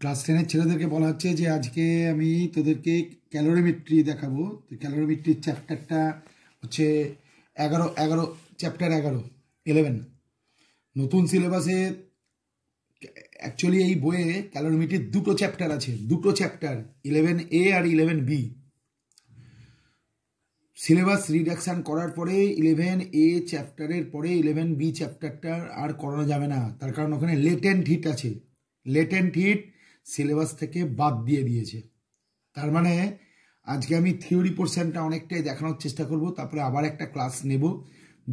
Class টেনের ছেলেদেরকে বলা হচ্ছে যে আজকে আমি তোদেরকে ক্যালোরিমেট্রি দেখাবো তো ক্যালোরিমেট্রির চ্যাপ্টারটা হচ্ছে এগারো এগারো চ্যাপ্টার এগারো ইলেভেন নতুন সিলেবাসে অ্যাকচুয়ালি এই বইয়ে ক্যালোরিমেট্রির দুটো চ্যাপ্টার আছে দুটো চ্যাপ্টার ইলেভেন এ আর ইলেভেন বি সিলেবাস রিডাকশান করার পরে ইলেভেন এ চ্যাপ্টারের পরে ইলেভেন বি চ্যাপ্টারটা আর করানো যাবে না তার কারণ ওখানে লেটেন্ট হিট আছে লেটেন্ট হিট সিলেবাস থেকে বাদ দিয়ে দিয়েছে তার মানে আজকে আমি থিওরি পোর্শনটা অনেকটাই দেখানোর চেষ্টা করব তারপরে আবার একটা ক্লাস নেব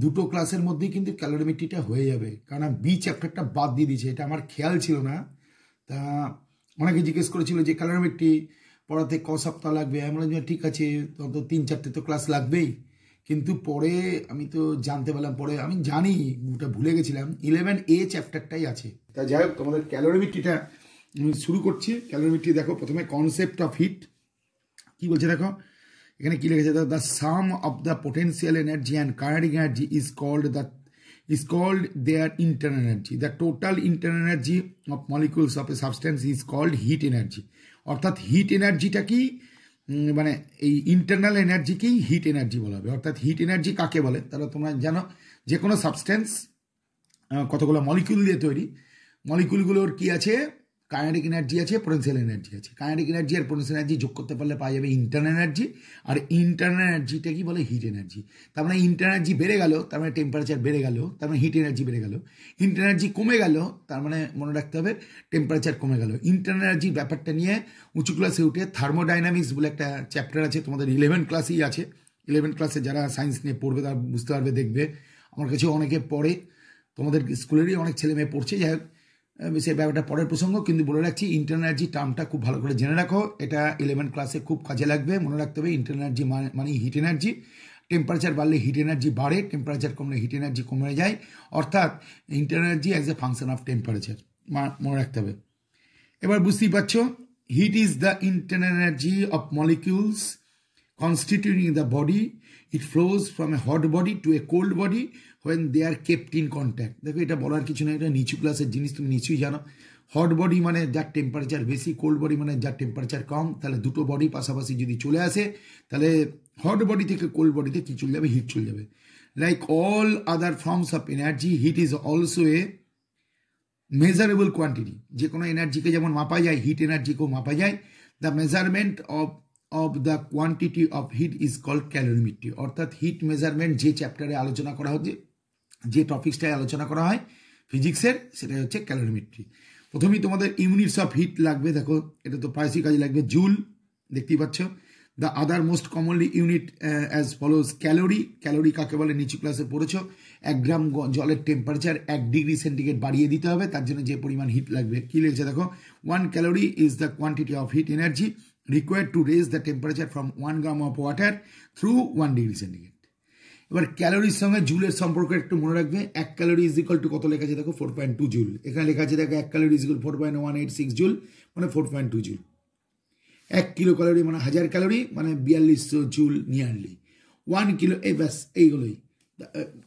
দুটো ক্লাসের মধ্যেই কিন্তু ক্যালোরিমিট্রিটা হয়ে যাবে কারণ বি চ্যাপ্টারটা বাদ দিয়ে দিয়েছে এটা আমার খেয়াল ছিল না তা অনেকে জিজ্ঞেস করেছিল যে ক্যালোরিমেট্রি পড়াতে ক সপ্তাহ লাগবে আমি বললাম ঠিক আছে তত তিন চারটে তো ক্লাস লাগবেই কিন্তু পরে আমি তো জানতে পারলাম পরে আমি জানি ওটা ভুলে গেছিলাম ইলেভেন এ চ্যাপ্টারটাই আছে তা যাই হোক তোমাদের ক্যালোরিমিট্রিটা শুরু করছি ক্যালোরিমিট্রি দেখো প্রথমে কনসেপ্ট অফ হিট কি বলছে দেখো এখানে কি লিখেছে the sum of the potential energy and current energy is called the is called their inter energy the total inter energy of molecules of a substance is called heat energy অর্থাৎ heat এনার্জিটা কি মানে এই internal এনার্জিকেই hit energy বলা হবে অর্থাৎ hit energy কাকে বলে তারা তোমরা জানো যে কোনো সাবস্ট্যান্স কতগুলো মলিকিউল দিয়ে তৈরি মলিকুলগুলোর কি আছে কাইনেটিক এনার্জি আছে পোটেন্সিয়াল এনার্জি আছে কাইনেটিক এনার্জি আর পোটেন্সিয়াল এনার্জি যোগ করতে পারলে পাওয়া যাবে ইন্টার্ন এনার্জি আর ইন্টার্ন এনার্জিটা কি বলে হিট এনার্জি তার মানে ইন্টার এনার্জি বেড়ে গেল তার মানে টেম্পারেচার বেড়ে গেল তার মানে হিট এনার্জি বেড়ে গেল ইন্টার এনার্জি কমে গেল তার মানে মনে রাখতে হবে টেম্পারেচার কমে গেল ইন্টার এনার্জি ব্যাপারটা নিয়ে উঁচু ক্লাসে উঠে থার্মোডাইনামিক্স বলে একটা চ্যাপ্টার আছে তোমাদের ইলেভেন ক্লাসেই আছে ইলেভেন ক্লাসে যারা সায়েন্স নিয়ে পড়বে তারা বুঝতে পারবে দেখবে আমার কাছে অনেকে পড়ে তোমাদের স্কুলেরই অনেক ছেলে মেয়ে পড়ছে যাই হোক সেই ব্যাপারটা পরের প্রসঙ্গ কিন্তু বলে রাখছি ইন্টারনার্জি টার্মটা খুব ভালো করে জেনে রাখো এটা ইলেভেন ক্লাসে খুব কাজে লাগবে মনে রাখতে হবে ইন্টারনার্জি মানে হিট এনার্জি টেম্পারেচার বাড়লে হিট এনার্জি বাড়ে টেম্পারেচার কমলে হিট এনার্জি কমে যায় অর্থাৎ inter energy as a function of temperature মনে রাখতে হবে এবার বুঝতেই পারছো heat is the inter energy of molecules constituting the body. It flows from a hot body to a cold body when they are kept in contact. দেখো এটা বলার কিছু না এটা নিচু ক্লাসের জিনিস তুমি নিচুই জানো হট বডি মানে যার টেম্পারেচার বেশি কোল্ড বডি মানে যার টেম্পারেচার কম তাহলে দুটো বডি পাশাপাশি যদি চলে আসে তাহলে হট বডি থেকে কোল্ড বডিতে কী চলে যাবে হিট চলে যাবে like all other forms of energy heat is also a measurable quantity যে কোনো এনার্জিকে যেমন মাপা যায় হিট এনার্জিকেও মাপা যায় the measurement of of the quantity of heat is called calorimetry অর্থাৎ হিট মেজারমেন্ট যে চ্যাপ্টারে আলোচনা করা হচ্ছে যে টপিক্সটায় আলোচনা করা হয় ফিজিক্সের সেটাই হচ্ছে ক্যালোরিমেট্রি প্রথমেই তোমাদের ইউনিটস অফ হিট লাগবে দেখো এটা তো প্রায়শই কাজে লাগবে জুল দেখতেই পাচ্ছ the other most commonly unit as follows calorie calorie কাকে বলে নিচু ক্লাসে পড়েছ এক গ্রাম জলের টেম্পারেচার এক ডিগ্রি সেন্টিগ্রেড বাড়িয়ে দিতে হবে তার জন্য যে পরিমাণ হিট লাগবে কী লেগেছে দেখো one calorie is the quantity of heat energy required to raise the temperature from one gram of water through one degree centigrade এবার ক্যালোরির সঙ্গে জুলের সম্পর্ক একটু মনে রাখবে এক ক্যালোরি ইজ ইকাল টু কত লেখা আছে দেখো ফোর পয়েন্ট টু জুল এখানে লেখা আছে দেখো এক calorie is equal four point one eight six joule মানে ফোর পয়েন্ট টু জুল এক কিলো ক্যালোরি মানে হাজার ক্যালোরি মানে বিয়াল্লিশশো জুল নিয়ারলি ওয়ান কিলো এই ব্যাস এইগুলোই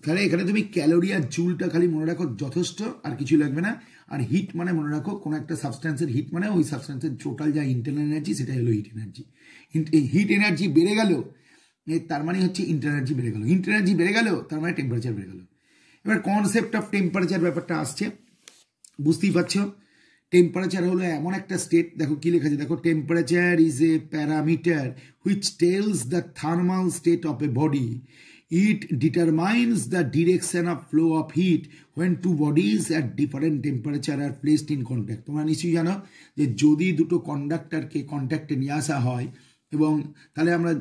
তাহলে এখানে তুমি ক্যালোরি আর জুলটা খালি মনে রাখো যথেষ্ট আর কিছু লাগবে না আর হিট মানে মনে রাখো কোনো একটা সাবস্ট্যান্সের হিট মানে ওই সাবস্ট্যান্সের টোটাল যা ইন্টারনাল এনার্জি সেটাই হলো হিট এনার্জি হিট এনার্জি বেড়ে গেল তার মানে হচ্ছে ইন্টারনার্জি বেড়ে গেল ইন্টারনার্জি বেড়ে গেল তার মানে টেম্পারেচার বেড়ে গেল এবার কনসেপ্ট অফ টেম্পারেচার ব্যাপারটা আসছে বুঝতেই পারছো টেম্পারেচার হলো এমন একটা স্টেট দেখো কি লেখা আছে দেখো temperature is a parameter which tells the thermal state of a body It determines the direction of flow of heat when two bodies at different temperature are placed in contact তোমরা নিশ্চয়ই জানো যে যদি দুটো কন্ডাক্টরকে কন্ট্যাক্টে নিয়ে আসা হয় এবং তাহলে আমরা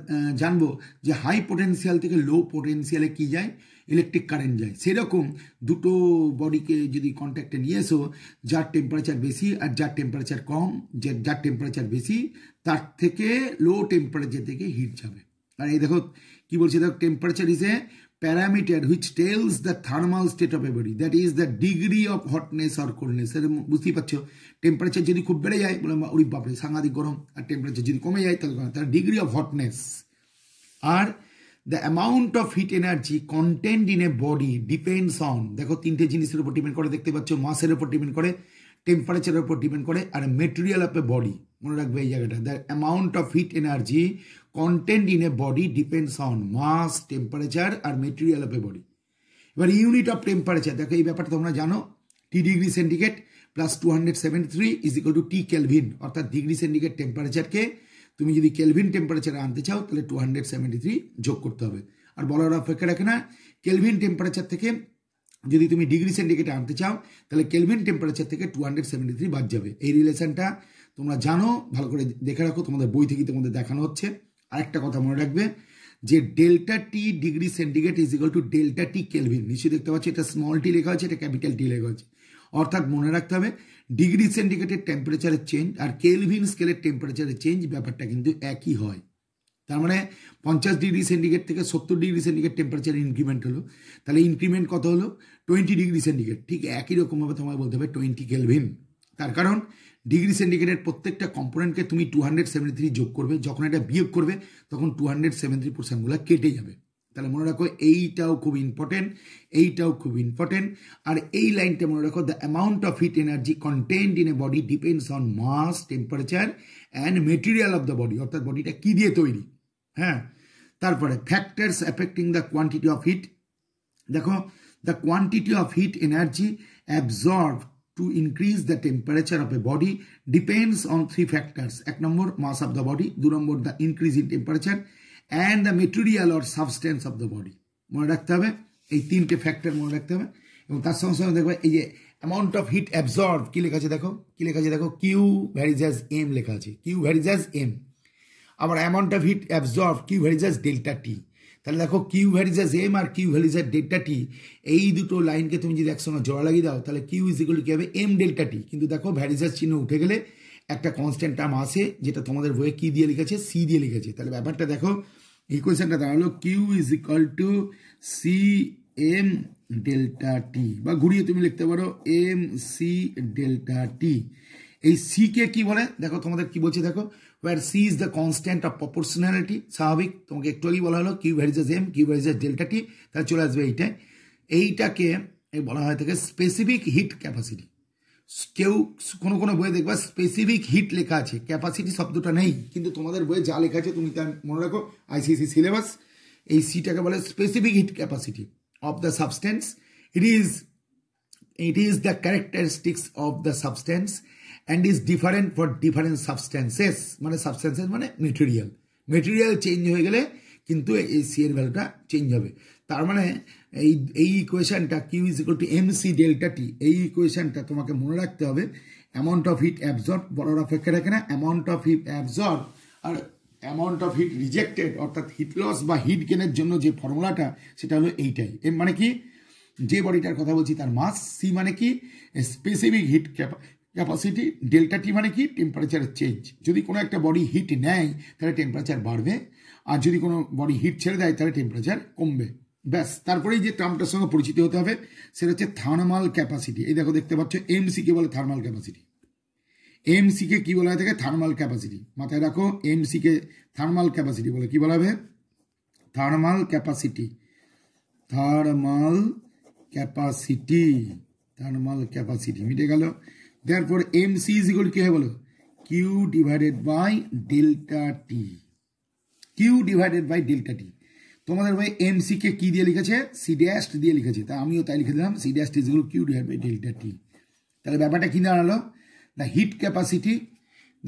জানবো যে হাই পোটেন্সিয়াল থেকে লো পোটেন্সিয়ালে কি যায় ইলেকট্রিক কারেন্ট যায় সেরকম দুটো বডিকে যদি কন্ট্যাক্টে নিয়ে এসো যার টেম্পারেচার বেশি আর যার টেম্পারেচার কম যে যার টেম্পারেচার বেশি তার থেকে লো টেম্পারেচার থেকে হিট যাবে আর এই দেখো কি বলছি দেখো temperature is a parameter which tells the thermal state of a body that is the degree of hotness or coldness বুঝতেই পারছো টেম্পারেচার যদি খুব বেড়ে যায় বলে ওই বাপরে সাংঘাতিক গরম আর টেম্পারেচার যদি কমে যায় তাহলে তার ডিগ্রি অফ হটনেস আর the amount of heat energy content in a body depends on দেখো তিনটে জিনিসের উপর ডিপেন্ড করে দেখতে পাচ্ছ মাসের উপর ডিপেন্ড করে টেম্পারেচারের উপর ডিপেন্ড করে আর মেটেরিয়াল অফ এ বডি মনে রাখবে এই জায়গাটা the amount of heat energy content in a body depends on mass temperature আর material অফ এ বডি এবার ইউনিট অফ টেম্পারেচার দেখো এই ব্যাপারটা তোমরা জানো T degree centigrade plus two hundred seventy three is equal to T kelvin অর্থাৎ degree centigrade টেম্পারেচারকে তুমি যদি কেলভিন টেম্পারেচারে আনতে চাও তাহলে টু হান্ড্রেড সেভেন্টি থ্রি যোগ করতে হবে আর বলার অপেক্ষা রাখে না কেলভিন টেম্পারেচার থেকে যদি তুমি ডিগ্রি সেন্টিগ্রেডে আনতে চাও তাহলে কেলভিন টেম্পারেচার থেকে টু হান্ড্রেড সেভেন্টি থ্রি বাদ যাবে এই রিলেশনটা তোমরা জানো ভালো করে দেখে রাখো তোমাদের বই থেকে তোমাদের দেখানো হচ্ছে আরেকটা কথা মনে রাখবে যে delta T degree centigrade is equal to delta T kelvin নিচে দেখতে পাচ্ছি এটা স্মল টি লেখা আছে এটা ক্যাপিটাল টি লেখা আছে অর্থাৎ মনে রাখতে হবে ডিগ্রি সেন্টিগ্রেডের টেম্পারেচারের চেঞ্জ আর কেলভিন স্কেলের টেম্পারেচারের চেঞ্জ ব্যাপারটা কিন্তু একই হয় তার মানে পঞ্চাশ ডিগ্রি সেন্টিগ্রেড থেকে সত্তর ডিগ্রি সেন্টিগ্রেড টেম্পারেচার ইনক্রিমেন্ট হলো তাহলে ইনক্রিমেন্ট কত হলো টোয়েন্টি ডিগ্রি সেন্টিগ্রেড ঠিক একই রকমভাবে তোমায় বলতে হবে টোয়েন্টি কেলভিন তার কারণ ডিগ্রি সেন্টিগ্রেডের প্রত্যেকটা কম্পোনেন্টকে তুমি টু হান্ড্রেড সেভেন্টি থ্রি যোগ করবে যখন এটা বিয়োগ করবে তখন টু হান্ড্রেড সেভেন্টি থ্রি কেটে যাবে তাহলে মনে রাখো এইটাও খুব ইম্পর্টেন্ট এইটাও খুব ইম্পর্টেন্ট আর এই লাইনটা মনে রাখো the amount of heat energy content in a body depends on mass temperature and material of the body অর্থাৎ বডিটা কী দিয়ে তৈরি হ্যাঁ তারপরে factors affecting the quantity of heat দেখো the quantity of heat energy absorb to increase the temperature of a body depends on three factors. Act number, mass of the body. Do number, the increase in temperature. And the material or substance of the body. মনে রাখতে হবে এই তিনটে factor মনে রাখতে হবে এবং তার সঙ্গে সঙ্গে দেখবে এই যে অ্যামাউন্ট অফ হিট অ্যাবজর্ভ কী লেখা আছে দেখো কী লেখা আছে দেখো কিউ ভ্যারিজাস এম লেখা আছে কিউ ভ্যারিজাস এম আবার amount of heat absorb Q varies as delta T তাহলে দেখো কিউ ভ্যারিজাস এম আর কিউ ভ্যারিজার ডেল্টা টি এই দুটো লাইনকে তুমি যদি একসঙ্গে জোড়া লাগিয়ে দাও তাহলে কিউ ইজ ইকুয়াল কি হবে এম ডেল্টা টি কিন্তু দেখো ভ্যারিজাস চিহ্ন উঠে গেলে একটা কনস্ট্যান্ট টার্ম আসে যেটা তোমাদের বইয়ে কি দিয়ে লিখেছে সি দিয়ে লিখেছে তাহলে ব্যাপারটা দেখো ইকুয়েশনটা দাঁড়ালো Q is equal to C M delta T বা ঘুরিয়ে তুমি লিখতে পারো এম সি ডেল্টা টি এই সিকে কি বলে দেখো তোমাদের কি বলছে দেখো where c is the constant of proportionality স্বাভাবিক তোমাকে একটু আগেই বলা হলো Q varies as M Q varies as delta T তাহলে চলে আসবে এইটাই এইটাকে বলা হয় থাকে স্পেসিফিক হিট ক্যাপাসিটি কেউ কোনো কোনো বইয়ে দেখবা স্পেসিফিক হিট লেখা আছে ক্যাপাসিটি শব্দটা নেই কিন্তু তোমাদের বইয়ে যা লেখা আছে তুমি তা মনে রাখো আইসিসি সিলেবাস এই সিটাকে বলে specific heat capacity of the substance it is it is the characteristics of the substance and is different for different substances মানে সাবস্ট্যান্সেস মানে মেটেরিয়াল মেটেরিয়াল চেঞ্জ হয়ে গেলে কিন্তু এই সি এর ভ্যালুটা চেঞ্জ হবে তার মানে এই এই ইকুয়েশানটা Q is equal to M C delta T এই ইকুয়েশানটা তোমাকে মনে রাখতে হবে অ্যামাউন্ট অফ হিট অ্যাবজর্ব বড়োর অপেক্ষা রাখে না অ্যামাউন্ট অফ হিট অ্যাবজর্ব আর অ্যামাউন্ট অফ হিট রিজেক্টেড অর্থাৎ হিট লস বা হিট গেনের জন্য যে ফর্মুলাটা সেটা হলো এইটাই এম মানে কি যে বডিটার কথা বলছি তার মাস সি মানে কি specific heat capacity delta T মানে কি টেম্পারেচারের চেঞ্জ যদি কোনো একটা বডি হিট নেয় তাহলে টেম্পারেচার বাড়বে আর যদি কোনো বডি হিট ছেড়ে দেয় তাহলে টেম্পারেচার কমবে ব্যাস তারপরেই যে টার্মটার সঙ্গে পরিচিত হতে হবে সেটা হচ্ছে থার্মাল ক্যাপাসিটি এই দেখো দেখতে পাচ্ছ এমসিকে বলে থার্মাল ক্যাপাসিটি এমসিকে কি বলা হয়ে থাকে থার্মাল ক্যাপাসিটি মাথায় রাখো এমসিকে থার্মাল ক্যাপাসিটি বলে কি বলা হবে thermal capacity thermal capacity thermal capacity মিটে গেল therefore mc is equal to কি হয় বলো q divided by delta t q divided by delta t তোমাদের ভাই mc কে কি দিয়ে লিখেছে সি ড্যাশ দিয়ে লিখেছে তা আমিও তাই লিখে দিলাম C dash is equal Q divide by delta T তাহলে ব্যাপারটা কি দাঁড়ালো the heat capacity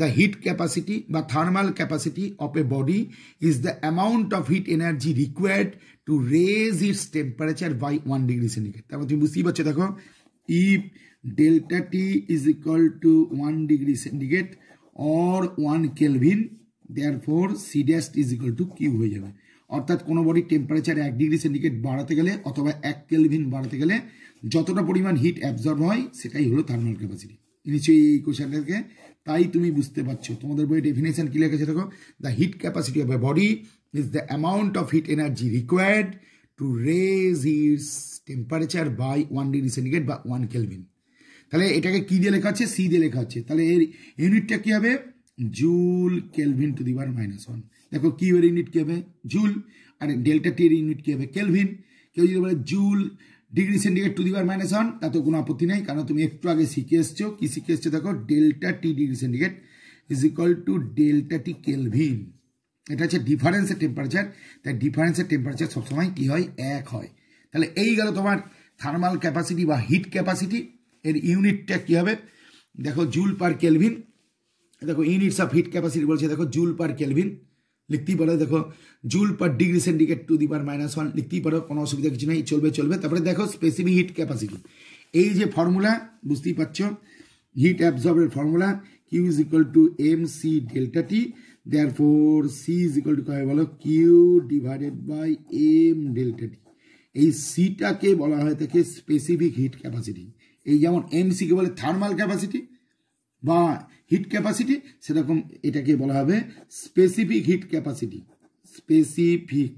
the heat capacity বা thermal capacity of a body is the amount of heat energy required to raise its temperature by one degree centigrade তারপর তুমি বুঝতেই পারছো দেখো if delta T is equal to 1 degree centigrade or 1 Kelvin. Therefore, C dash is equal to Q হয়ে যাবে অর্থাৎ কোনো body temperature এক ডিগ্রি সেন্টিগ্রেড বাড়াতে গেলে অথবা এক কেলভিন বাড়াতে গেলে যতটা পরিমাণ হিট অ্যাবজর্ব হয় সেটাই হলো থার্মাল ক্যাপাসিটি নিশ্চয়ই এই কোশ্চেনটাকে তাই তুমি বুঝতে পারছো তোমাদের বই ডেফিনেশন কী লেখা সেটা the heat capacity of a body is the amount of heat energy required to raise its temperature by one degree centigrade বা ওয়ান কেলভিন তাহলে এটাকে কি দিয়ে লেখা হচ্ছে সি দিয়ে লেখা হচ্ছে তাহলে এর ইউনিটটা কি হবে জুল কেলভিন টু দি বার মাইনাস ওয়ান দেখো কি এর ইউনিট কি হবে জুল আর ডেল্টা টি এর ইউনিট কি হবে কেলভিন কেউ যদি বলে joule degree centigrade to the বার মাইনাস ওয়ান তাতে কোনো আপত্তি নেই কারণ তুমি একটু আগে শিখে এসছো কি শিখে এসছো দেখো delta T degree centigrade is equal to delta T kelvin এটা হচ্ছে ডিফারেন্সের টেম্পারেচার তাই ডিফারেন্সের টেম্পারেচার সবসময় কী হয় এক হয় তাহলে এই গেল তোমার থার্মাল ক্যাপাসিটি বা হিট ক্যাপাসিটি এর ইউনিটটা কী হবে দেখো জুল পার কেলভিন দেখো ইউনিটস অফ হিট ক্যাপাসিটি বলছে দেখো জুল পার কেলভিন লিখতেই পারো দেখো joule per degree centigrade to the per minus one লিখতেই পারো কোনো অসুবিধা কিছু নেই চলবে চলবে তারপরে দেখো স্পেসিফিক হিট ক্যাপাসিটি এই যে ফর্মুলা বুঝতেই পারছো হিট অ্যাবজর্বের formula Q is equal to M C delta T therefore C is equal to কবে বলো Q divided by M delta T এই সিটাকে বলা হয় থাকে স্পেসিফিক হিট ক্যাপাসিটি এই যেমন এমসিকে বলে থার্মাল ক্যাপাসিটি বা হিট ক্যাপাসিটি সেরকম এটাকে বলা হবে specific heat capacity specific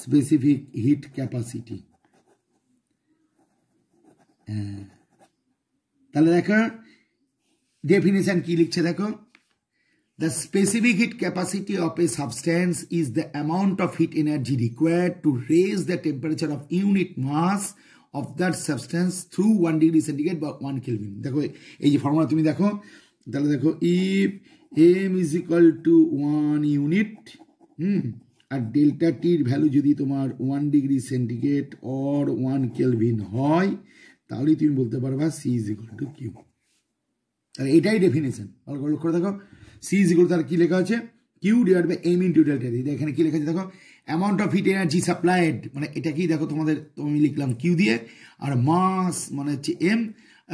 specific heat capacity তাহলে দেখো ডেফিনিশন কি লিখছে দেখো The specific heat capacity of a substance is the amount of heat energy required to raise the temperature of unit mass of that substance through one degree centigrade বা one kelvin দেখো এই যে formula তুমি দেখো তাহলে দেখো if M is equal to one unit hmm আর delta টির ভ্যালু যদি তোমার one degree centigrade or one kelvin হয় তাহলেই তুমি বলতে পারবা C is equal to Q তাহলে এটাই ডেফিনেশন ভালো করে লক্ষ্য দেখো সি ইজ ইকাল তার কী লেখা আছে Q divide by M into delta T এখানে কী লেখা আছে দেখো amount of heat energy supplied মানে এটাকেই দেখো তোমাদের আমি লিখলাম কিউ দিয়ে আর মাস মানে হচ্ছে এম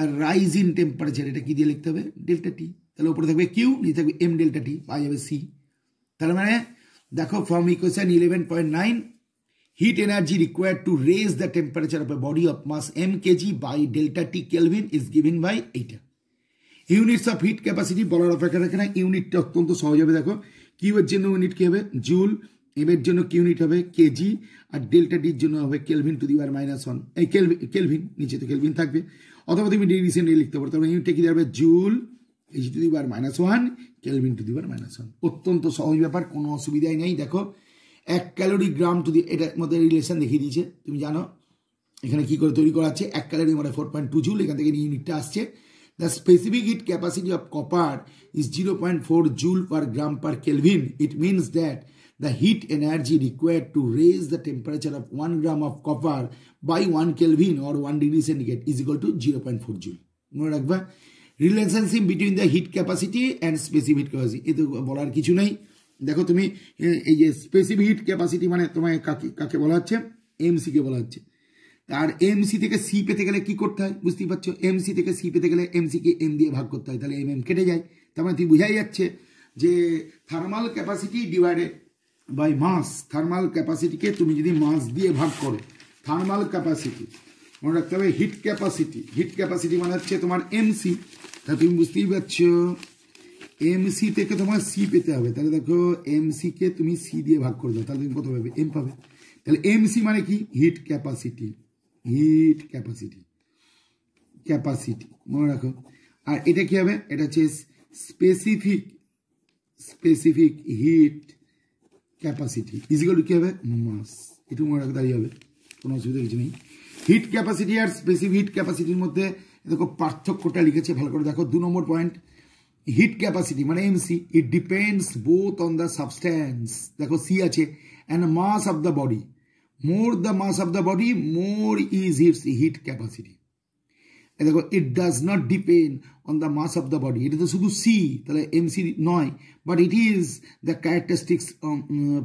আর রাইজ ইন টেম্পারেচার এটা কি দিয়ে লিখতে হবে ডেল্টা টি তাহলে উপরে থাকবে কিউ নিয়ে থাকবে এম ডেল্টা টি পাওয়া যাবে সি তার মানে দেখো from equation eleven point nine heat energy required to raise the temperature of a body of mass M kg by delta T kelvin is given by এইটা ইউনিটস অফ হিট ক্যাপাসিটি বলার অপেক্ষা রাখে না ইউনিটটা অত্যন্ত সহজ হবে দেখো কিউয়ের জন্য ইউনিট কী হবে জুল এমের জন্য কি ইউনিট হবে কেজি আর ডেল্টা ডির জন্য হবে kelvin to the minus one এই কেলভিন কেলভিন নিচে তো কেলভিন থাকবে অথবা তুমি ডিগ্রি সেন্টে লিখতে পারো তারপরে মানে ইউনিটটা কি দাঁড়াবে joule kg to the minus one kelvin to the minus one অত্যন্ত সহজ ব্যাপার কোনো অসুবিধাই নেই দেখো এক ক্যালোরি গ্রাম টু দি এটার মধ্যে রিলেশন দেখিয়ে দিয়েছে তুমি জানো এখানে কি করে তৈরি করা আছে এক ক্যালোরি মানে ফোর পয়েন্ট টু জুল এখান থেকে ইউনিটটা আসছে the heat capacity of copper is zero point four joule per gram per kelvin it means that the heat energy required to raise the temperature of 1 gram of copper by 1 Kelvin or 1 degree centigrade is equal to 0.4 joule. মনে রাখবা relationship between the heat capacity and specific heat capacity এতে বলার কিছু নেই দেখো তুমি এই যে স্পেসিভ হিট ক্যাপাসিটি মানে তোমায় কাকে কাকে বলা হচ্ছে এমসিকে বলা হচ্ছে আর এমসি থেকে সি পেতে গেলে কি করতে হয় বুঝতেই পারছো এমসি থেকে সি পেতে গেলে এমসিকে এম দিয়ে ভাগ করতে হয় তাহলে এম এম কেটে যায় তার মানে তুই বোঝাই যাচ্ছে যে thermal capacity divided by mass thermal ক্যাপাসিটিকে তুমি যদি মাস দিয়ে ভাগ করো থার্মাল ক্যাপাসিটি মনে রাখতে হবে হিট ক্যাপাসিটি হিট ক্যাপাসিটি মানে হচ্ছে তোমার এমসি তা তুমি বুঝতেই পারছো এমসি থেকে তোমার সি পেতে হবে তাহলে দেখো কে তুমি সি দিয়ে ভাগ করে দাও তাহলে তুমি কত পাবে এম পাবে তাহলে এমসি মানে কি heat capacity heat capacity capacity মনে রাখো আর এটা কি হবে এটা হচ্ছে specific specific heat capacity is equal কী হবে মাস এটু মনে রাখতে দাঁড়িয়ে হবে কোনো অসুবিধা কিছু নেই হিট ক্যাপাসিটি আর স্পেসিফিক হিট ক্যাপাসিটির মধ্যে দেখো পার্থক্যটা লিখেছে ভালো করে দেখো দু নম্বর পয়েন্ট হিট ক্যাপাসিটি মানে MC it depends both on the substance দেখো সি আছে and mass of the body more the mass of the body more is its heat capacity এ দেখো it does not depend on the mass of the body এটা তো শুধু C তাহলে MC নয় but it is the characteristics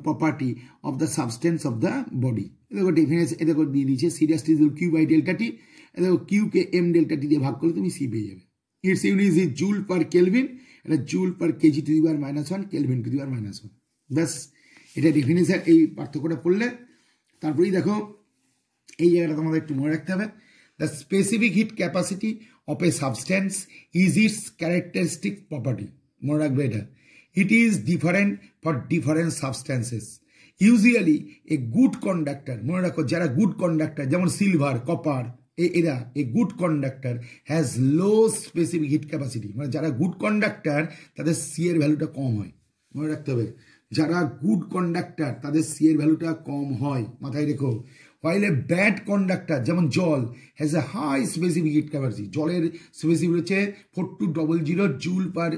property of the substance of the body এ দেখো defines এ দেখো দিয়ে দিয়েছে সিরিয়াসটি কিউ বাই ডেল্টা টি এ দেখো কে এম ডেল্টা টি দিয়ে ভাগ করলে তুমি সি পেয়ে যাবে its unit is joule per kelvin এটা joule per kg to the power minus one kelvin to the power minus one ব্যাস এটা ডেফিনেশন এই পার্থক্যটা পড়লে তারপরেই দেখো এই জায়গাটা তোমাদের একটু মনে রাখতে হবে The specific heat capacity of a substance is its characteristic property. মনে রাখবে এটা it is different for different substances usually a good conductor মনে রাখো যারা গুড কন্ডাক্টার যেমন সিলভার কপার এরা a good conductor has low specific heat capacity মানে যারা গুড কন্ডাক্টার তাদের সি এর ভ্যালুটা কম হয় মনে রাখতে হবে যারা গুড কন্ডাক্টার তাদের সি এর ভ্যালুটা কম হয় মাথায় রেখো while a bad conductor যেমন জল has a high specific heat capacity জলের স্পেসিফিক হচ্ছে four two double zero joule per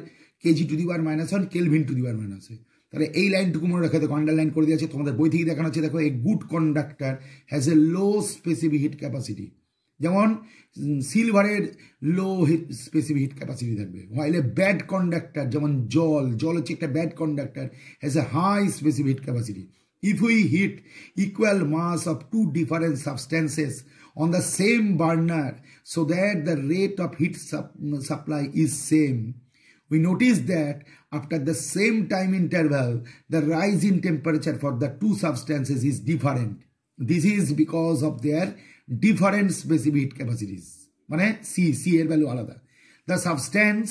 kg to the per minus one kelvin to the per minus তাহলে এই লাইনটুকু মনে রাখা দেখো লাইন করে দিয়েছে তোমাদের বই থেকে দেখানো হচ্ছে দেখো a good conductor has a low specific heat capacity যেমন সিলভারের low heat specific heat capacity থাকবে হোয়াইল এ ব্যাড কন্ডাক্টার যেমন জল জল হচ্ছে একটা bad conductor has a high specific heat capacity If we heat equal mass of two different substances on the same burner so that the rate of heat supply is same, we notice that after the same time interval, the rise in temperature for the two substances is different. This is because of their different specific heat capacities. মানে C C value other. The substance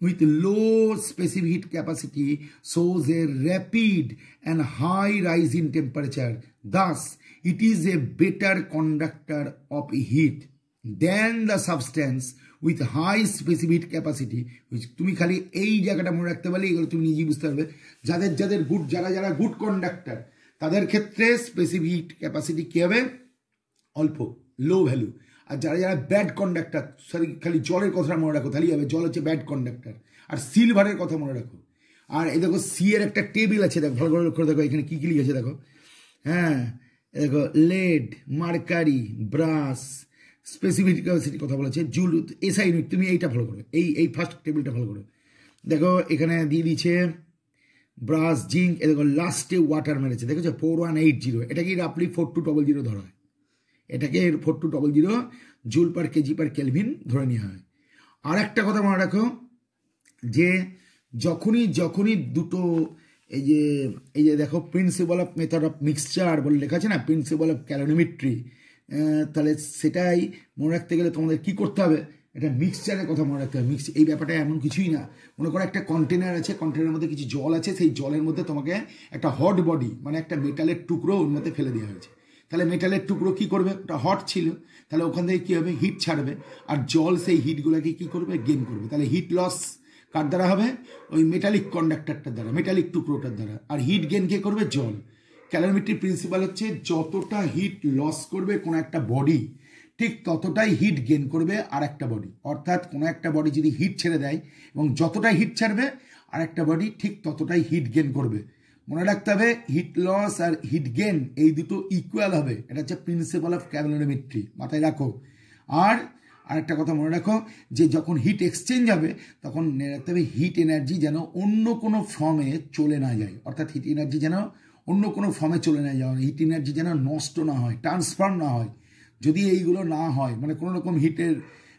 with low specific heat capacity shows a rapid and high rise in temperature. Thus, it is a better conductor of heat than the substance with high specific heat capacity which তুমি খালি এই জায়গাটা মনে রাখতে পারলে এগুলো তুমি নিজেই বুঝতে পারবে যাদের যাদের গুড যারা যারা গুড কন্ডাক্টর তাদের ক্ষেত্রে স্পেসিফিক হিট ক্যাপাসিটি কী হবে অল্প লো ভ্যালু আর যারা যারা ব্যাড কন্ডাক্টার সরি খালি জলের কথা মনে রাখো তাহলেই হবে জল হচ্ছে ব্যাড কন্ডাক্টার আর সিলভারের কথা মনে রাখো আর এ দেখো সি এর একটা টেবিল আছে দেখো ভালো করে লক্ষ্য দেখো এখানে কী কী লিখেছে দেখো হ্যাঁ দেখো লেড মার্কারি ব্রাশ স্পেসিফিক কথা বলেছে জুল এসআই ইউনিট তুমি এইটা ভালো করো এই এই ফার্স্ট টেবিলটা ভালো করো দেখো এখানে দিয়ে দিচ্ছে ব্রাশ জিঙ্ক এ দেখো লাস্টে ওয়াটার মেরেছে দেখেছো ফোর ওয়ান এইট জিরো এটা কি রাপলি ফোর টু ডবল জিরো ধরা হয় এটাকে four two double zero joule per kg per kelvin ধরে নেওয়া হয় আর একটা কথা মনে রাখো যে যখনই যখনই দুটো এই যে এই যে দেখো principle of method of mixture বলে লেখা আছে না প্রিন্সিপাল অফ ক্যালোনোমিট্রি তাহলে সেটাই মনে রাখতে গেলে তোমাদের কি করতে হবে এটা মিক্সচারের কথা মনে রাখতে হবে মিক্স এই ব্যাপারটা এমন কিছুই না মনে করো একটা কন্টেনার আছে কন্টেনারের মধ্যে কিছু জল আছে সেই জলের মধ্যে তোমাকে একটা হট বডি মানে একটা মেটালের টুকরো ওর মধ্যে ফেলে দেওয়া হয়েছে তাহলে মেটালের টুকরো কি করবে ওটা হট ছিল তাহলে ওখান থেকে কী হবে হিট ছাড়বে আর জল সেই হিটগুলোকে কি করবে গেন করবে তাহলে হিট লস কার দ্বারা হবে ওই মেটালিক কন্ডাক্টারটার দ্বারা মেটালিক টুকরোটার দ্বারা আর হিট গেন কে করবে জল ক্যালোমিট্রি প্রিন্সিপাল হচ্ছে যতটা হিট লস করবে কোনো একটা বডি ঠিক ততটাই হিট গেন করবে আর একটা বডি অর্থাৎ কোনো একটা বডি যদি হিট ছেড়ে দেয় এবং যতটাই হিট ছাড়বে আর একটা বডি ঠিক ততটাই হিট গেন করবে মনে রাখতে হবে হিট লস আর হিট গেন এই দুটো ইকুয়াল হবে এটা হচ্ছে প্রিন্সিপাল অফ ক্যালোরিমেট্রি মাথায় রাখো আর আরেকটা কথা মনে রাখো যে যখন হিট এক্সচেঞ্জ হবে তখন মনে রাখতে হবে হিট এনার্জি যেন অন্য কোনো ফর্মে চলে না যায় অর্থাৎ হিট এনার্জি যেন অন্য কোনো ফর্মে চলে না যায় হিট এনার্জি যেন নষ্ট না হয় ট্রান্সফর্ম না হয় যদি এইগুলো না হয় মানে কোনো রকম হিটের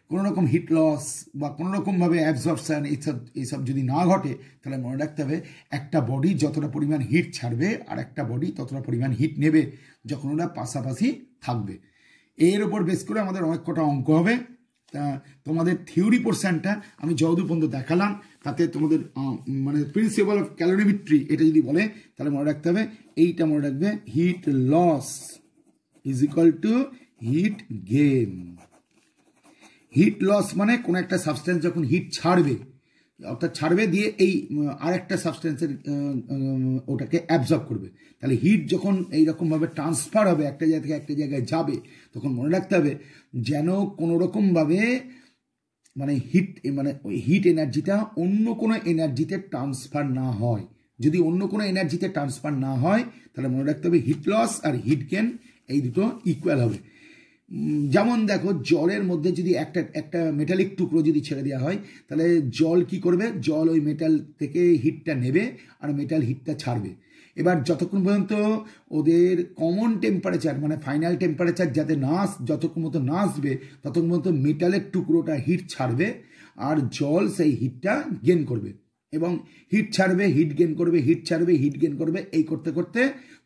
কোনো রকম হিট লস বা কোনো রকমভাবে অ্যাবজর্পশান এইসব এইসব যদি না ঘটে তাহলে মনে রাখতে হবে একটা বডি যতটা পরিমাণ হিট ছাড়বে আর একটা বডি ততটা পরিমাণ হিট নেবে যখন ওরা পাশাপাশি থাকবে এর ওপর বেশ করে আমাদের অনেক কটা অঙ্ক হবে তোমাদের থিওরি পোর্শনটা আমি যতদূর পর্যন্ত দেখালাম তাতে তোমাদের মানে প্রিন্সিপাল অফ ক্যালোরিমিট্রি এটা যদি বলে তাহলে মনে রাখতে হবে এইটা মনে রাখবে heat loss is equal to heat gain heat loss মানে কোনো একটা সাবস্টেন্স যখন হিট ছাড়বে অর্থাৎ ছাড়বে দিয়ে এই আরেকটা সাবস্টেন্সের ওটাকে অ্যাবজর্ব করবে তাহলে হিট যখন এইরকমভাবে ট্রান্সফার হবে একটা জায়গা থেকে একটা জায়গায় যাবে তখন মনে রাখতে হবে যেন কোনোরকমভাবে মানে হিট মানে ওই হিট এনার্জিটা অন্য কোনো এনার্জিতে ট্রান্সফার না হয় যদি অন্য কোনো এনার্জিতে ট্রান্সফার না হয় তাহলে মনে রাখতে হবে হিট লস আর হিট গেন এই দুটো ইকুয়াল হবে যেমন দেখো জলের মধ্যে যদি একটা একটা মেটালিক টুকরো যদি ছেড়ে দেওয়া হয় তাহলে জল কি করবে জল ওই মেটাল থেকে হিটটা নেবে আর মেটাল হিটটা ছাড়বে এবার যতক্ষণ পর্যন্ত ওদের কমন টেম্পারেচার মানে ফাইনাল টেম্পারেচার যাতে না যতক্ষণ মতো না আসবে ততক্ষণ পর্যন্ত মেটালের টুকরোটা হিট ছাড়বে আর জল সেই হিটটা গেন করবে এবং হিট ছাড়বে হিট গেন করবে হিট ছাড়বে হিট গেন করবে এই করতে করতে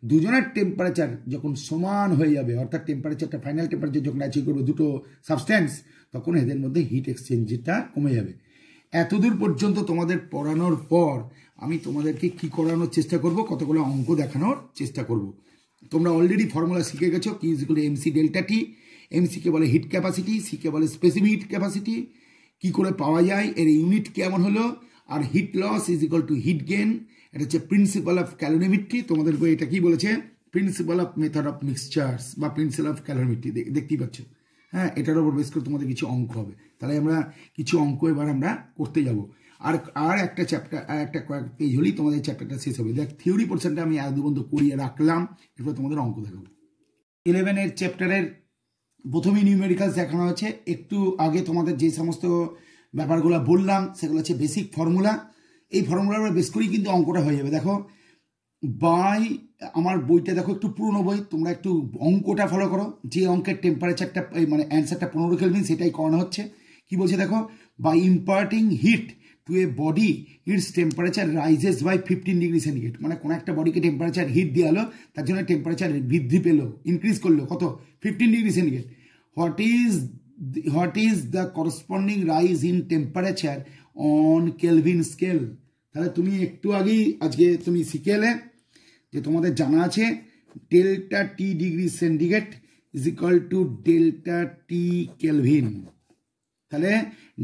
দুজনের টেম্পারেচার যখন সমান হয়ে যাবে অর্থাৎ টেম্পারেচারটা ফাইনাল টেম্পারেচার যখন অ্যাচিভ করবে দুটো সাবস্ট্যান্স তখন এদের মধ্যে হিট এক্সচেঞ্জটা কমে যাবে এতদূর পর্যন্ত তোমাদের পড়ানোর পর আমি তোমাদেরকে কি করানোর চেষ্টা করব কতগুলো অঙ্ক দেখানোর চেষ্টা করব। তোমরা অলরেডি ফর্মুলা শিখে গেছো কি করে এমসি ডেল্টা টি এমসিকে বলে হিট ক্যাপাসিটি কে বলে স্পেসিফিক হিট ক্যাপাসিটি কি করে পাওয়া যায় এর ইউনিট কেমন হলো আর heat loss is equal to heat gain এটা হচ্ছে প্রিন্সিপাল অফ ক্যালোরিমিট্রি তোমাদের বই এটা কি বলেছে principle of method of mixtures বা প্রিন্সিপাল অফ ক্যালোরিমিট্রি দেখতেই পাচ্ছ হ্যাঁ এটার উপর বেশ করে তোমাদের কিছু অঙ্ক হবে তাহলে আমরা কিছু অঙ্ক এবার আমরা করতে যাব আর আর একটা চ্যাপ্টার আর একটা কয়েক পেজ হলেই তোমাদের চ্যাপ্টারটা শেষ হবে দেখ থিওরি পোর্শনটা আমি এক দুবন্ধ করিয়ে রাখলাম এরপর তোমাদের অঙ্ক দেখাবো ইলেভেনের চ্যাপ্টারের প্রথমেই নিউমেরিক্যালস দেখানো হচ্ছে একটু আগে তোমাদের যে সমস্ত ব্যাপারগুলো বললাম সেগুলো হচ্ছে বেসিক ফর্মুলা এই ফর্মুলার বেশ করেই কিন্তু অঙ্কটা হয়ে যাবে দেখো বাই আমার বইটা দেখো একটু পুরনো বই তোমরা একটু অঙ্কটা ফলো করো যে অঙ্কের টেম্পারেচারটা মানে অ্যান্সারটা পনেরো কেলভিন সেটাই করানো হচ্ছে কি বলছে দেখো by imparting heat to a body its temperature rises by fifteen degree centigrade মানে কোনো একটা বডিকে টেম্পারেচার হিট দেওয়া হলো তার জন্য টেম্পারেচার বৃদ্ধি পেলো ইনক্রিজ করলো কত fifteen degree centigrade what is what is the corresponding rise in temperature on kelvin scale তাহলে তুমি একটু আগেই আজকে তুমি শিখে এলে যে তোমাদের জানা আছে delta T degree centigrade is equal to delta T kelvin তাহলে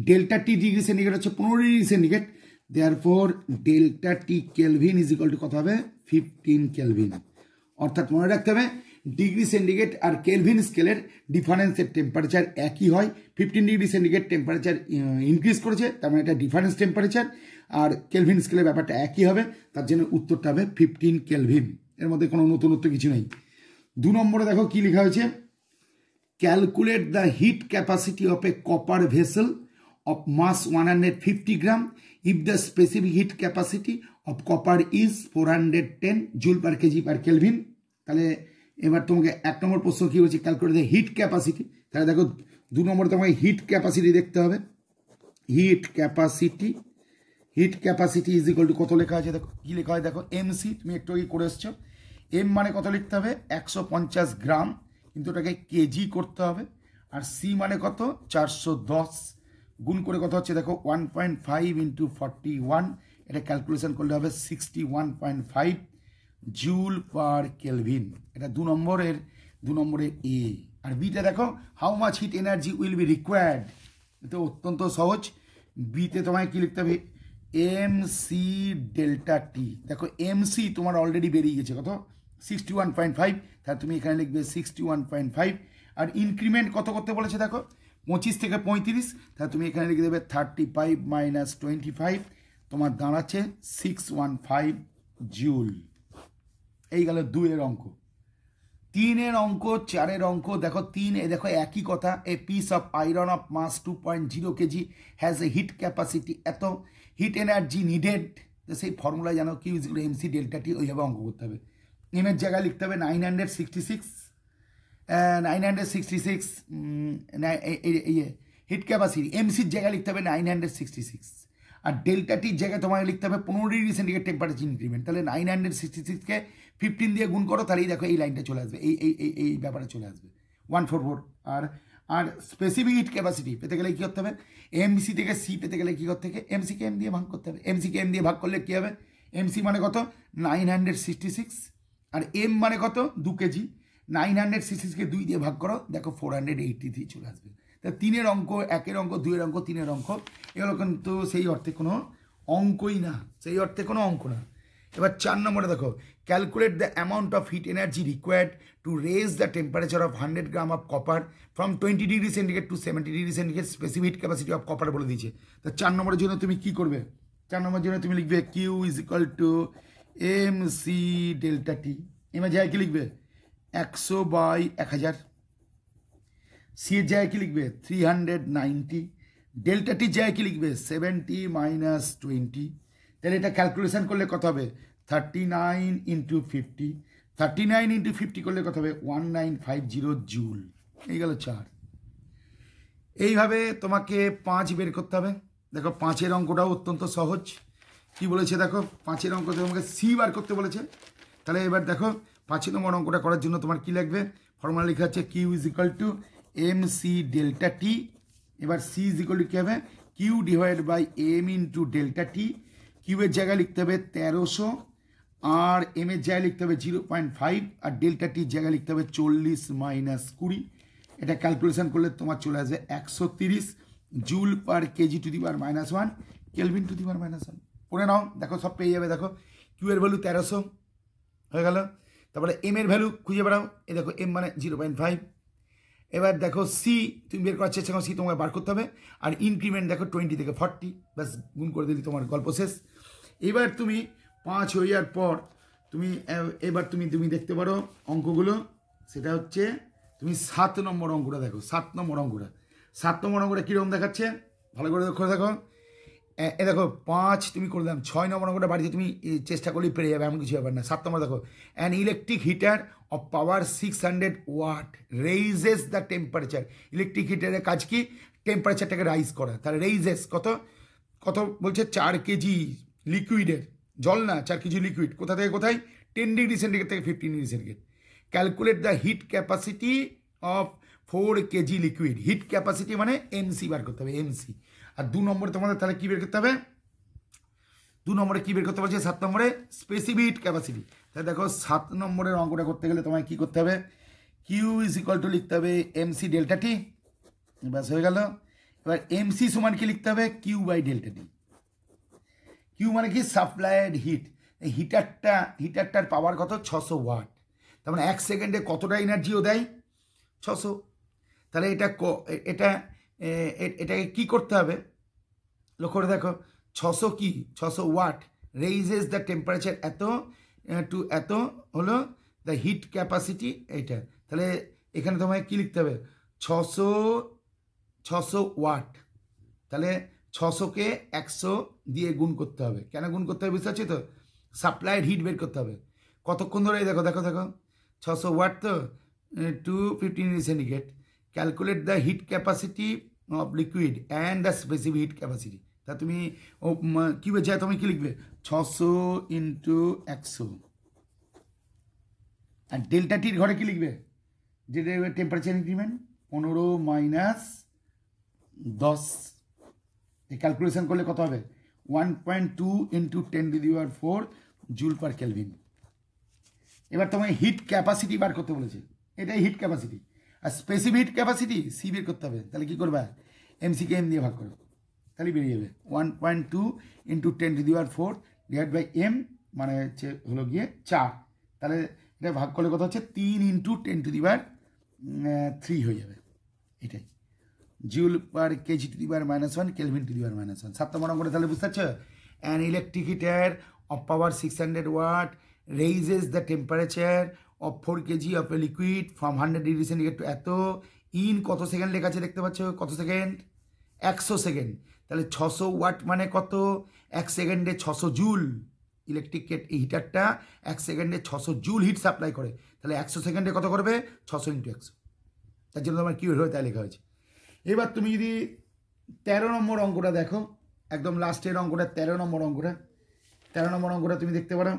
ডেল্টা টি ডিগ্রি সেন্টিগ্রেড হচ্ছে পনেরো degree centigrade therefore delta T kelvin is equal to কত হবে ফিফটিন কেলভিন অর্থাৎ মনে রাখতে হবে ডিগ্রি সেন্টিগ্রেড আর কেলভিন স্কেলের ডিফারেন্সের টেম্পারেচার একই হয় fifteen degree centigrade temperature increase করেছে তার মানে এটা ডিফারেন্স টেম্পারেচার আর কেলভিন স্কেলের ব্যাপারটা একই হবে তার জন্য উত্তরটা হবে ফিফটিন কেলভিন এর মধ্যে কোনো নতুনত্ব কিছু নেই দু নম্বরে দেখো কি লেখা হয়েছে calculate the heat capacity of a copper vessel of mass one hundred fifty gram if the specific heat capacity of copper is four hundred ten joule per kg per kelvin তাহলে এবার তোমাকে এক নম্বর প্রশ্ন কী হচ্ছে ক্যালকুলেট হিট ক্যাপাসিটি তাহলে দেখো দু নম্বরে তোমাকে হিট ক্যাপাসিটি দেখতে হবে heat capacity heat capacity is equal to কত লেখা আছে দেখো কী লেখা হয় দেখো এমসি তুমি একটু আগে করে এসছো এম মানে কত লিখতে হবে একশো গ্রাম কিন্তু ওটাকে কেজি করতে হবে আর সি মানে কত চারশো গুণ করে কত হচ্ছে দেখো one point five into forty one এটা ক্যালকুলেশান করলে হবে sixty one point five joule per kelvin এটা দু নম্বরের দু নম্বরে এ আর বিতে দেখো how much heat energy will be required এটা অত্যন্ত সহজ বিতে তোমায় কী লিখতে হবে এম সি ডেল্টা টি দেখো এম সি তোমার অলরেডি বেরিয়ে গেছে কত সিক্সটি ওয়ান পয়েন্ট ফাইভ তাহলে তুমি এখানে লিখবে সিক্সটি ওয়ান পয়েন্ট ফাইভ আর ইনক্রিমেন্ট কত করতে বলেছে দেখো পঁচিশ থেকে পঁয়ত্রিশ তাহলে তুমি এখানে লিখে দেবে thirty five minus twenty five তোমার দাঁড়াচ্ছে সিক্স ওয়ান ফাইভ জিউল এই গেল দুয়ের অঙ্ক তিনের অঙ্ক চারের অঙ্ক দেখো তিন এ দেখো একই কথা a piece of iron of mass two point zero kg has a heat capacity এত হিট এনার্জি নিডেড সেই ফর্মুলায় জানো কি ইউজ এমসি ডেল্টাটি ওইভাবে অঙ্ক করতে হবে এমের জায়গায় লিখতে হবে nine hundred sixty six nine hundred sixty six heat capacity এমসির জায়গায় লিখতে হবে নাইন হান্ড্রেড সিক্সটি সিক্স আর ডেল্টাটির জায়গায় তোমাকে লিখতে হবে পনেরো ডিগ্রি সেন্টিগ্রেড টেম্পারেচার ইনক্রিমেন্ট তাহলে নাইন হান্ড্রেড সিক্সটি সিক্সকে ফিফটিন দিয়ে গুণ করো তাহলেই দেখো এই লাইনটা চলে আসবে এই এই এই এই ব্যাপারে চলে আসবে ওয়ান ফোর ফোর আর আর স্পেসিফিক ইট ক্যাপাসিটি পেতে গেলে কী করতে হবে এমসি থেকে সি পেতে গেলে কী করতে হবে সিকে এম দিয়ে ভাগ করতে হবে সিকে এম দিয়ে ভাগ করলে কী হবে এমসি মানে কত নাইন হান্ড্রেড সিক্সটি সিক্স আর এম মানে কত দু কেজি নাইন হান্ড্রেড সিক্সকে দুই দিয়ে ভাগ করো দেখো ফোর হান্ড্রেড এইটটি থ্রি চলে আসবে তা তিনের অঙ্ক একের অঙ্ক দুয়ের অঙ্ক তিনের অঙ্ক এগুলো কিন্তু সেই অর্থে কোনো অঙ্কই না সেই অর্থে কোনো অঙ্ক না এবার চার নম্বরে দেখো calculate the amount of heat energy required to raise the temperature of hundred gram of copper from twenty degree centigrade to seventy degree centigrade specific capacity of copper বলে দিয়েছে তো চার নম্বরের জন্য তুমি কি করবে চার নম্বরের জন্য তুমি লিখবে Q is equal to M C delta T এমএ জায়গায় কি লিখবে একশো বাই এক হাজার সি এর জায়গায় কি লিখবে থ্রি হান্ড্রেড নাইনটি ডেল্টা টির জায়গায় কি লিখবে সেভেন্টি মাইনাস টোয়েন্টি তাহলে এটা ক্যালকুলেশন করলে কত হবে thirty nine into fifty thirty nine into fifty করলে কত হবে one nine five zero joule এই গেল চার এইভাবে তোমাকে পাঁচ বের করতে হবে দেখো পাঁচের অঙ্কটাও অত্যন্ত সহজ কি বলেছে দেখো পাঁচের অঙ্ক তোমাকে সি বার করতে বলেছে তাহলে এবার দেখো পাঁচের নম্বর অঙ্কটা করার জন্য তোমার কি লাগবে ফর্মুলা লেখা আছে Q is equal to M C delta T এবার সি ইজ ইকাল টু কী হবে Q divide by M into delta T কিউবের জায়গায় লিখতে হবে তেরোশো আর এম এর জায়গায় লিখতে হবে জিরো পয়েন্ট ফাইভ আর ডেল্টা টির জায়গায় লিখতে হবে চল্লিশ মাইনাস কুড়ি এটা ক্যালকুলেশন করলে তোমার চলে আসবে একশো তিরিশ joule per kg to the per minus one kelvin to the per minus one পড়ে নাও দেখো সব পেয়ে যাবে দেখো কিউ এর ভ্যালু তেরোশো হয়ে গেল তারপরে এম এর ভ্যালু খুঁজে বেড়াও এ দেখো এম মানে জিরো পয়েন্ট ফাইভ এবার দেখো সি তুমি বের করার চেষ্টা করো সি তোমাকে বার করতে হবে আর ইনক্রিমেন্ট দেখো টোয়েন্টি থেকে ফর্টি ব্যাস গুণ করে দিলি তোমার গল্প শেষ এবার তুমি পাঁচ হইয়ার পর তুমি এবার তুমি তুমি দেখতে পারো অঙ্কগুলো সেটা হচ্ছে তুমি সাত নম্বর অঙ্কটা দেখো সাত নম্বর অঙ্কটা সাত নম্বর অঙ্কটা কীরকম দেখাচ্ছে ভালো করে করে দেখো এ দেখো পাঁচ তুমি করে দিলাম ছয় নম্বর অঙ্কটা বাড়িতে তুমি চেষ্টা করলেই পেরে যাবে এমন কিছু ব্যাপার না সাত নম্বর দেখো an electric heater of power six hundred watt raises the temperature electric হিটারের কাজ কি টেম্পারেচারটাকে রাইজ করা তাহলে রেইজেস কত কত বলছে চার কেজি লিকুইডের জল না চার কিছু লিকুইড কোথা থেকে কোথায় টেন ডিগ্রি সেন্টিগ্রেড থেকে fifteen degree centigrade calculate the heat capacity of four kg liquid heat capacity মানে এমসি বার করতে হবে এমসি আর দু নম্বরে তোমাদের তাহলে কী বের করতে হবে দু নম্বরে কী বের করতে পারছে সাত নম্বরে স্পেসিফিক ক্যাপাসিটি তাহলে দেখো সাত নম্বরের অঙ্কটা করতে গেলে তোমায় কী করতে হবে কিউ ইজ ইকাল টু লিখতে হবে এমসি ডেল্টা টি ব্যাস হয়ে গেল এবার এমসি সমান কি লিখতে হবে Q by delta T Q মানে কি সাপ্লাইড হিট এই হিটারটা হিটারটার পাওয়ার কত ছশো ওয়াট তার মানে এক সেকেন্ডে কতটা এনার্জিও দেয় ছশো তাহলে এটা এটা এটাকে কি করতে হবে লক্ষ্য করে দেখো ছশো কি ছশো ওয়াট রেইজেস দ্য টেম্পারেচার এত টু এত হলো দ্য হিট ক্যাপাসিটি এইটা তাহলে এখানে তোমায় কি লিখতে হবে ছশো ছশো ওয়াট তাহলে ছশোকে একশো দিয়ে গুণ করতে হবে কেন গুণ করতে হবে বুঝতে পারছি তো সাপ্লাইড হিট বের করতে হবে কতক্ষণ ধরে দেখো দেখো দেখো ছশো ওয়াট তো to fifteen centigrade calculate the heat capacity of liquid and the specific heat capacity তা তুমি ও কী বলছে তুমি কী লিখবে ছশো ইন্টু একশো আর ডেল্টা টির ঘরে কী লিখবে যেটা টেম্পারেচার ইনক্রিমেন্ট পনেরো মাইনাস দশ এই ক্যালকুলেশন করলে কত হবে one point two into ten to the power four joule per kelvin এবার তোমায় হিট ক্যাপাসিটি বার করতে বলেছে এটাই হিট ক্যাপাসিটি আর স্পেসিফিক হিট ক্যাপাসিটি সি বের করতে হবে তাহলে কী করবে এমসি কে এম দিয়ে ভাগ করো তাহলে বেরিয়ে যাবে one point two into ten to the power four divide by M মানে হচ্ছে হলো গিয়ে চার তাহলে এটা ভাগ করলে কথা হচ্ছে তিন into ten to the power three হয়ে যাবে এটাই joule per kg to the per minus one kelvin to the per minus one সাত নম্বর অঙ্কটা তাহলে বুঝতে পারছো an electric heater of power six hundred watt raises the temperature of four kg of a liquid from hundred degree centigrade to এত in কত second লেখা আছে দেখতে পাচ্ছ কত সেকেন্ড একশো সেকেন্ড তাহলে ছশো ওয়াট মানে কত এক সেকেন্ডে ছশো জুল ইলেকট্রিক হিটারটা এক সেকেন্ডে ছশো জুল হিট সাপ্লাই করে তাহলে একশো সেকেন্ডে কত করবে ছশো ইন্টু একশো তার জন্য তোমার কী হয়ে তাই লেখা হয়েছে এবার তুমি যদি তেরো নম্বর অঙ্কটা দেখো একদম লাস্টের অঙ্কটা তেরো নম্বর অঙ্কটা তেরো নম্বর অঙ্কটা তুমি দেখতে পারো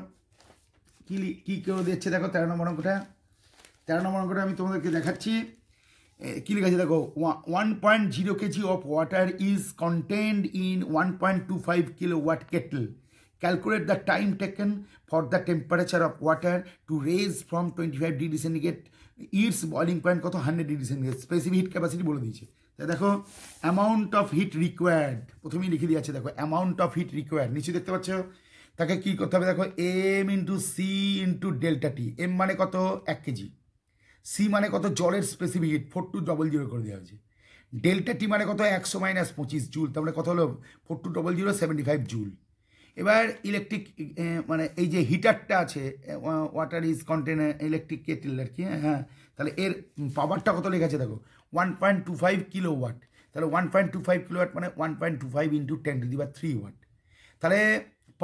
কী কী কেউ দিচ্ছে দেখো তেরো নম্বর অঙ্কটা তেরো নম্বর অঙ্কটা আমি তোমাদেরকে দেখাচ্ছি কী লিখেছে দেখো one point zero kg of water is contained in one point two five kilo watt kettle calculate the time taken for the temperature of water to raise from twenty five degree centigrade its boiling point কত hundred degree centigrade specific heat capacity বলে দিয়েছে দেখো amount of hit required প্রথমেই লিখে দিয়েছে দেখো amount of hit required নিচে দেখতে পাচ্ছ তাকে কি করতে হবে দেখো M into C into delta T M মানে কত এক কেজি সি মানে কত জলের specific heat four two double zero করে দেওয়া হয়েছে ডেল্টা টি মানে কত একশো মাইনাস পঁচিশ জুল তার মানে কত হলো four two double zero seventy five joule এবার ইলেকট্রিক মানে এই যে হিটারটা আছে water is container electric kettle আর কি হ্যাঁ, হ্যাঁ তাহলে এর পাওয়ারটা কত লেখা আছে দেখো one point two five kilo watt তাহলে one point two five kilo watt মানে one point two five into ten to the power three watt তাহলে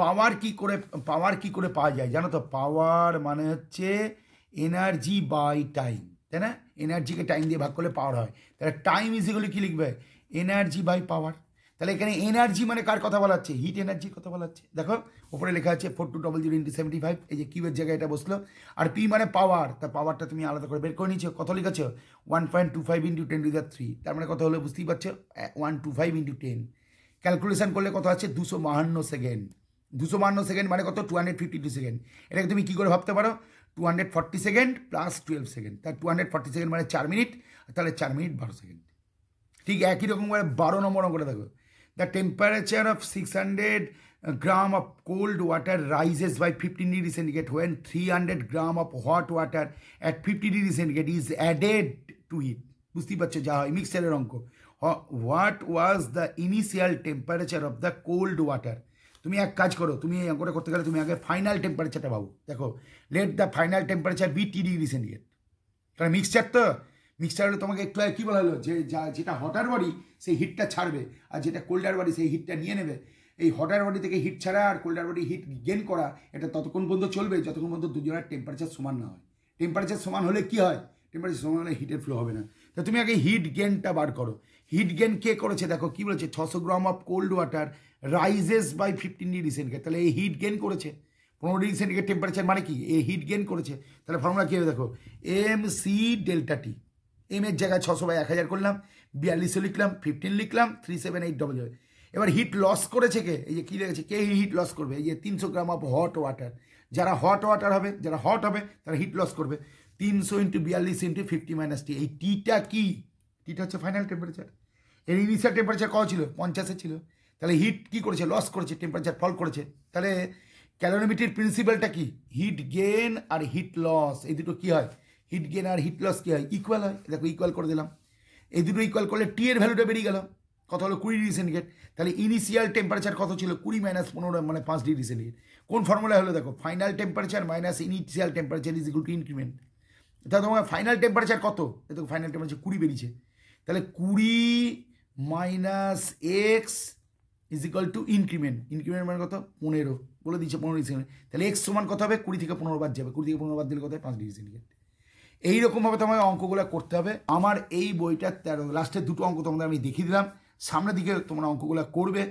পাওয়ার কী করে পাওয়ার কী করে পাওয়া যায় জানো তো পাওয়ার মানে হচ্ছে এনার্জি বাই টাইম তাই না এনার্জিকে টাইম দিয়ে ভাগ করলে পাওয়ার হয় তাহলে টাইম ইজিগুলি কী লিখবে এনার্জি বাই পাওয়ার তাহলে এখানে এনার্জি মানে কার কথা বলা হচ্ছে হিট এনার্জির কথা বলা হচ্ছে দেখো ওপরে লেখা আছে four two double zero into seventy five এই যে কিউয়ের জায়গায় এটা বসলো আর পি মানে পাওয়ার তার পাওয়ারটা তুমি আলাদা করে বের করে নিচ্ছ কত লিখেছো one point two five into ten to the three তার মানে কথা হলো বুঝতেই পারছো one two five into ten calculation করলে কত আছে দুশো বাহান্ন সেকেন্ড দুশো বাহান্ন সেকেন্ড মানে কত two hundred fifty two second এটাকে তুমি কী করে ভাবতে পারো two hundred forty second plus twelve second তার টু হান্ড্রেড ফর্টি সেকেন্ড মানে চার মিনিট তাহলে চার মিনিট বারো সেকেন্ড ঠিক একই রকমভাবে বারো নম্বর অঙ্কটা দেখো the temperature of 600 gram of cold water rises by 15 degree centigrade when 300 gram of hot water at 50 degree centigrade is added to it বুঝতেই পারছো যা হয় মিক্সারের অঙ্ক what was the initial temperature of the cold water তুমি এক কাজ করো তুমি এই অঙ্কটা করতে গেলে তুমি আগে ফাইনাল টেম্পারেচারটা পাবো দেখো let the final temperature be T degree centigrade কারণ মিক্সচার তো হলে তোমাকে একটু কি কী বলা হলো যে যা যেটা হটার বডি সেই হিটটা ছাড়বে আর যেটা কোল্ডার বাড়ি সেই হিটটা নিয়ে নেবে এই হটার বডি থেকে হিট ছাড়া আর কোল্ডার বাড়ি হিট গেন করা এটা ততক্ষণ পর্যন্ত চলবে যতক্ষণ পর্যন্ত দুজনের টেম্পারেচার সমান না হয় টেম্পারেচার সমান হলে কি হয় টেম্পারেচার সমান হলে হিটের ফ্লো হবে না তা তুমি আগে হিট গেনটা বার করো হিট গেন কে করেছে দেখো কি বলেছে ছশো gram of cold water rises by fifteen degree centigrade তাহলে এই হিট গেন করেছে পনেরো ডিগ্রি সেন্টিগ্রেড টেম্পারেচার মানে কি এই হিট গেন করেছে তাহলে ফর্মুলা কী হবে দেখো M C delta T M এর জায়গায় ছশো বাই এক হাজার করলাম বিয়াল্লিশও লিখলাম ফিফটিন লিখলাম থ্রি সেভেন এইট ডবল এবার হিট লস করেছে কে এই যে কী লেগেছে কে হিট লস করবে এই যে তিনশো গ্রাম অফ হট ওয়াটার যারা হট ওয়াটার হবে যারা হট হবে তারা হিট লস করবে তিনশো ইন্টু বিয়াল্লিশ ইন্টু ফিফটি মাইনাস টি এই টিটা কি টিটা হচ্ছে ফাইনাল টেম্পারেচার এর ইনিশিয়াল টেম্পারেচার কত ছিল পঞ্চাশে ছিল তাহলে হিট কী করেছে লস করেছে টেম্পারেচার ফল করেছে তাহলে ক্যালোরিমিটির প্রিন্সিপালটা কি হিট গেন আর হিট লস এই দুটো কী হয় হিট গেন আর হিট লস কী হয় ইকুয়াল হয় দেখো ইকুয়াল করে দিলাম এই দুটো ইকুয়াল করলে টি এর ভ্যালুটা বেরিয়ে গেল কত হলো কুড়ি ডিগ্রি সেন্টিগ্রেড তাহলে ইনিশিয়াল টেম্পারেচার কত ছিল কুড়ি মাইনাস পনেরো মানে পাঁচ ডিগ্রি সেন্টিগ্রেড কোন ফর্মুলা হলো দেখো final temperature minus initial temperature is equal to increment তাহলে তোমার ফাইনাল টেম্পারেচার কত দেখো ফাইনাল টেম্পারেচার কুড়ি বেরিয়েছে তাহলে কুড়ি minus X is equal to increment increment মানে কত পনেরো বলে দিচ্ছে পনেরো ডিগ্রি সেন্টিগ্রেড তাহলে এক্স সমান কত হবে কুড়ি থেকে পনেরো বাদ যাবে কুড়ি থেকে পনেরো বাদ দিলে কত হয় পাঁচ ডিগ্রি সেন্টিগ্রেড এই রকমভাবে তোমাকে অঙ্কগুলো করতে হবে আমার এই বইটা তেরো লাস্টের দুটো অঙ্ক তোমাদের আমি দেখিয়ে দিলাম সামনের দিকে তোমরা অঙ্কগুলো করবে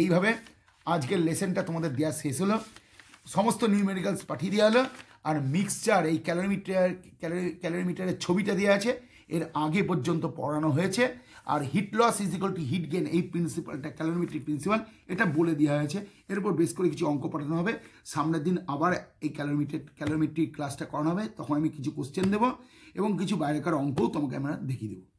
এইভাবে আজকের লেসেনটা তোমাদের দেওয়া শেষ হলো সমস্ত নিউমেরিক্যালস পাঠিয়ে দেওয়া হলো আর মিক্সচার এই ক্যালোরিমিটার ক্যালোরি ক্যালোরিমিটারের ছবিটা দেওয়া আছে এর আগে পর্যন্ত পড়ানো হয়েছে আর heat loss is equal to heat gain এই প্রিন্সিপালটা ক্যালোরিমেট্রিক প্রিন্সিপাল এটা বলে দেওয়া হয়েছে এর উপর বেশ করে কিছু অঙ্ক পাঠানো হবে সামনের দিন আবার এই ক্যালোরিমেট্রিক ক্যালোরিমেট্রিক ক্লাসটা করানো হবে তখন আমি কিছু কোশ্চেন দেবো এবং কিছু বাইরেকার অঙ্কও তোমাকে আমরা দেখিয়ে দেবো